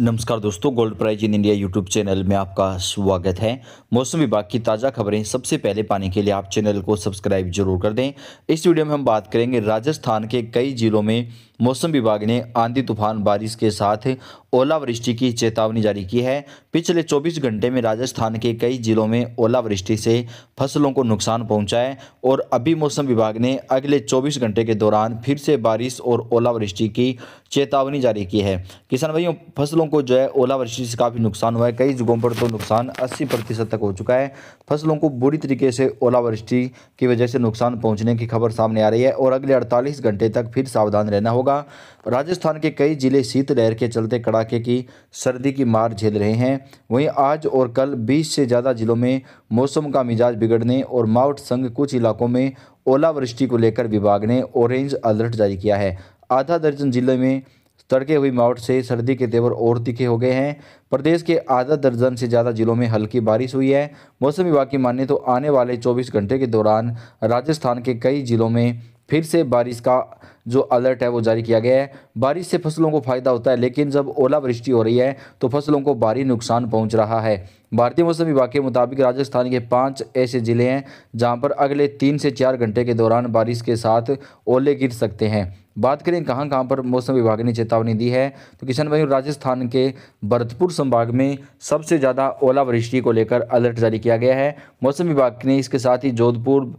नमस्कार दोस्तों gold price in India YouTube channel में आपका स्वागत है मौसम विभाग की ताज़ा खबरें सबसे पहले पाने के लिए आप चैनल को सब्सक्राइब जरूर कर दें इस वीडियो में हम बात करेंगे राजस्थान के कई जिलों में मौसम विभाग ने आंधी तूफान बारिश के साथ ओलावृष्टि की चेतावनी जारी की है पिछले 24 घंटे में राजस्थान के कई जिलों में ओलावृष्टि से फसलों को नुकसान पहुंचा है और अभी मौसम विभाग ने अगले 24 घंटे के दौरान फिर से बारिश और ओलावृष्टि की चेतावनी जारी की है किसान भाइयों फसलों को जो है ओलावृष्टि से काफ़ी नुकसान हुआ है कई जगहों पर तो नुकसान अस्सी प्रतिशत तक हो चुका है फसलों को बुरी तरीके से ओलावृष्टि की वजह से नुकसान पहुँचने की खबर सामने आ रही है और अगले अड़तालीस घंटे तक फिर सावधान रहना होगा राजस्थान के कई जिले शीतलहर के चलते कड़ा इलाके की सर्दी की मार झेल रहे हैं वहीं आज और कल 20 से ज़्यादा जिलों में मौसम का मिजाज बिगड़ने और माउट संघ कुछ इलाकों में ओलावृष्टि को लेकर विभाग ने ऑरेंज अलर्ट जारी किया है आधा दर्जन जिले में तड़के हुई माउट से सर्दी के तेवर और तीखे हो गए हैं प्रदेश के आधा दर्जन से ज़्यादा जिलों में हल्की बारिश हुई है मौसम विभाग की माने तो आने वाले 24 घंटे के दौरान राजस्थान के कई जिलों में फिर से बारिश का जो अलर्ट है वो जारी किया गया है बारिश से फसलों को फ़ायदा होता है लेकिन जब ओलावृष्टि हो रही है तो फसलों को भारी नुकसान पहुंच रहा है भारतीय मौसम विभाग के मुताबिक राजस्थान के पांच ऐसे ज़िले हैं जहां पर अगले तीन से चार घंटे के दौरान बारिश के साथ ओले गिर सकते हैं बात करें कहां कहां पर मौसम विभाग ने चेतावनी दी है तो किशन भाई राजस्थान के भरतपुर संभाग में सबसे ज़्यादा ओलावृष्टि को लेकर अलर्ट जारी किया गया है मौसम विभाग ने इसके साथ ही जोधपुर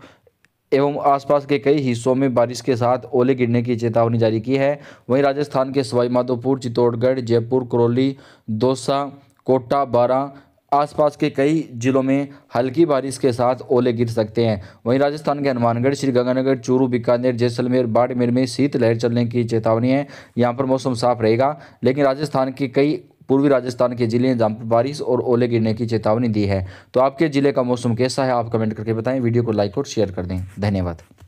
एवं आसपास के कई हिस्सों में बारिश के साथ ओले गिरने की चेतावनी जारी की है वहीं राजस्थान के सवाईमाधोपुर चित्तौड़गढ़ जयपुर करौली दौसा कोटा बारा आसपास के कई जिलों में हल्की बारिश के साथ ओले गिर सकते हैं वहीं राजस्थान के हनुमानगढ़ श्रीगंगानगर चूरू बीकानेर जैसलमेर बाड़मेर में शीतलहर चलने की चेतावनी है यहाँ पर मौसम साफ रहेगा लेकिन राजस्थान के कई पूर्वी राजस्थान के जिले जहाँ पर बारिश और ओले गिरने की चेतावनी दी है तो आपके जिले का मौसम कैसा है आप कमेंट करके बताएं वीडियो को लाइक और शेयर कर दें धन्यवाद